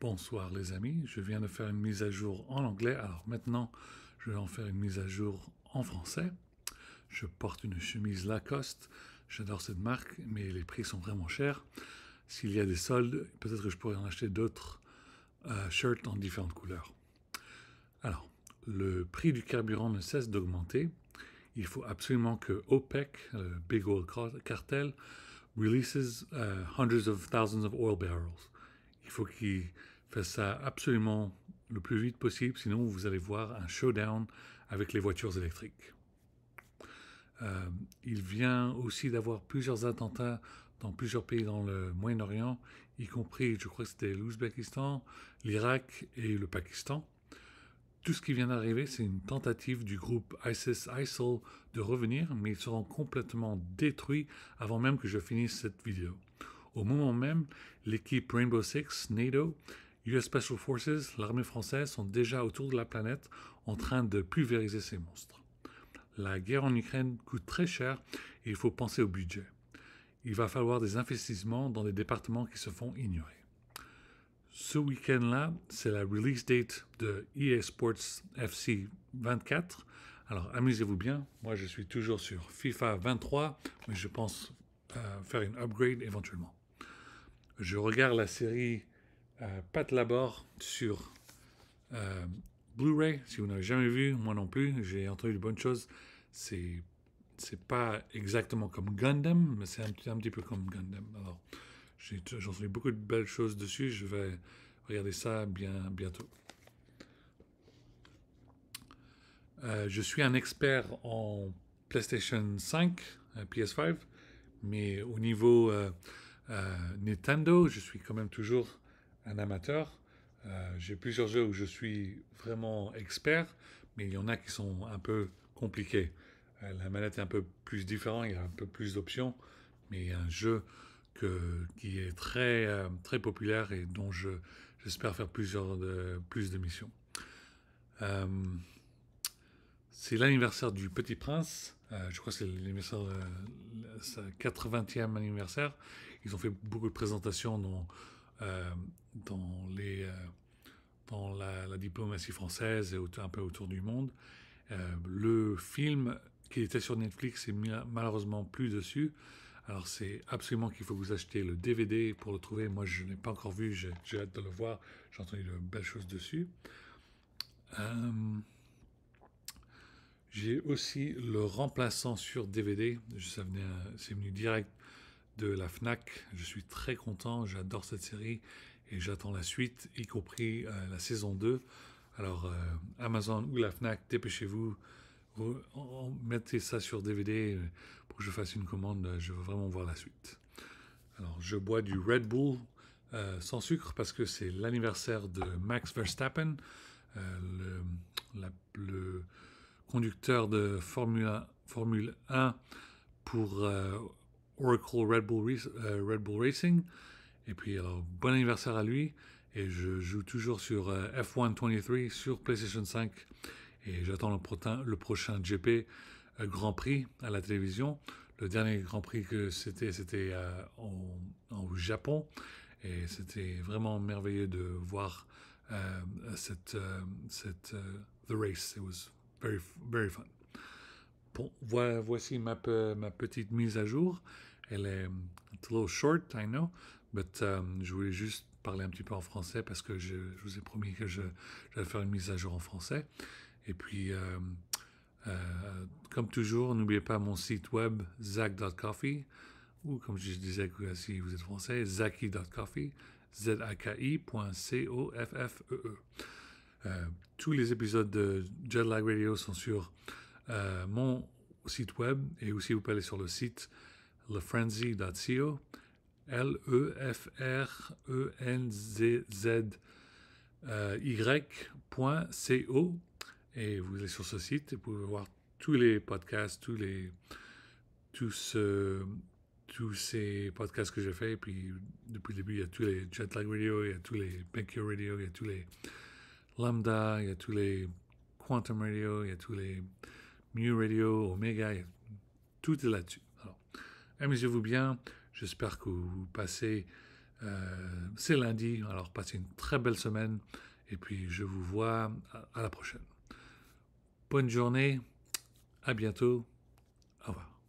Bonsoir les amis, je viens de faire une mise à jour en anglais, alors maintenant je vais en faire une mise à jour en français. Je porte une chemise Lacoste, j'adore cette marque, mais les prix sont vraiment chers. S'il y a des soldes, peut-être que je pourrais en acheter d'autres euh, shirts en différentes couleurs. Alors, le prix du carburant ne cesse d'augmenter. Il faut absolument que OPEC, le Big Oil Cartel, releases euh, hundreds of thousands of oil barrels. Il faut qu'ils Faites ça absolument le plus vite possible, sinon vous allez voir un showdown avec les voitures électriques. Euh, il vient aussi d'avoir plusieurs attentats dans plusieurs pays dans le Moyen-Orient, y compris, je crois que c'était l'Ouzbékistan, l'Irak et le Pakistan. Tout ce qui vient d'arriver, c'est une tentative du groupe ISIS-ISIL de revenir, mais ils seront complètement détruits avant même que je finisse cette vidéo. Au moment même, l'équipe Rainbow Six, NATO, US Special Forces, l'armée française, sont déjà autour de la planète en train de pulvériser ces monstres. La guerre en Ukraine coûte très cher et il faut penser au budget. Il va falloir des investissements dans des départements qui se font ignorer. Ce week-end-là, c'est la release date de EA Sports FC 24. Alors amusez-vous bien. Moi, je suis toujours sur FIFA 23, mais je pense euh, faire une upgrade éventuellement. Je regarde la série euh, Pat Labor sur euh, Blu-ray. Si vous n'avez jamais vu, moi non plus, j'ai entendu de bonnes choses. C'est c'est pas exactement comme Gundam, mais c'est un, un, petit peu comme Gundam. Alors, j'ai beaucoup de belles choses dessus. Je vais regarder ça bien bientôt. Euh, je suis un expert en PlayStation 5, euh, PS5, mais au niveau Nintendo, je suis quand même toujours un amateur. Euh, j'ai plusieurs jeux où je suis vraiment expert, mais il y en a qui sont un peu compliqués. Euh, la manette est un peu plus différente, il y a un peu plus d'options, mais un jeu que, qui est très, euh, très populaire et dont je, j'espère faire plusieurs de, plus d'émissions. c'est l'anniversaire du Petit Prince. je crois que c'est l'anniversaire, sa 80e anniversaire. Ils ont fait beaucoup de présentations dans euh, dans, euh, la, diplomatie française et un peu autour du monde. Euh, le film qui était sur Netflix est malheureusement plus dessus. Alors c'est absolument qu'il faut vous acheter le DVD pour le trouver. Moi je ne l'ai pas encore vu, j'ai hâte de le voir. J'ai entendu de belles choses dessus. J'ai aussi le remplaçant sur DVD. Ça venait, c'est venu direct la FNAC. Je suis très content, j'adore cette série et j'attends la suite, y compris euh, la saison 2. Alors euh, Amazon ou la FNAC, dépêchez-vous, mettez ça sur DVD euh, pour que je fasse une commande, je veux vraiment voir la suite. Alors je bois du Red Bull sans sucre parce que c'est l'anniversaire de Max Verstappen, le, conducteur de Formule Formule 1 pour Oracle euh, Red Bull, Racing. Et puis, bon anniversaire à lui. Et je joue toujours sur euh, F1 23 sur PlayStation 5. Et j'attends le, le, prochain GP euh, Grand Prix à la télévision. Le dernier Grand Prix que c'était, c'était au Japon. Et c'était vraiment merveilleux de voir cette, cette The Race. It was very, very fun. Bon, voici ma, petite mise à jour. Elle est un peu short, I know, but um, je voulais juste parler un petit peu en français parce que je, vous ai promis que je, vais faire une mise à jour en français. Et puis, um, euh, comme toujours, n'oubliez pas mon site web zach.coffee ou comme je disais si vous êtes français, zaki.coffee, z a k -I -O -F -F -E -E. Euh, tous les épisodes de Jetlag Radio sont sur euh, mon site web et aussi vous pouvez aller sur le site lefrenzy.co, L-E-F-R-E-N-Z-Y.co z et vous allez sur ce site et vous pouvez voir tous les podcasts, tous les tous, ce, tous ces podcasts que j'ai fait. Et puis depuis le début, il y a tous les Jetlag Radio, il y a tous les Benq Radio, il y a tous les Lambda, il y a tous les Quantum Radio, il y a tous les New Radio, Omega, tout est là-dessus. amusez-vous bien. J'espère que vous passez. Euh, c'est lundi, alors passez une très belle semaine et puis je vous vois à la prochaine. Bonne journée, à bientôt, au revoir.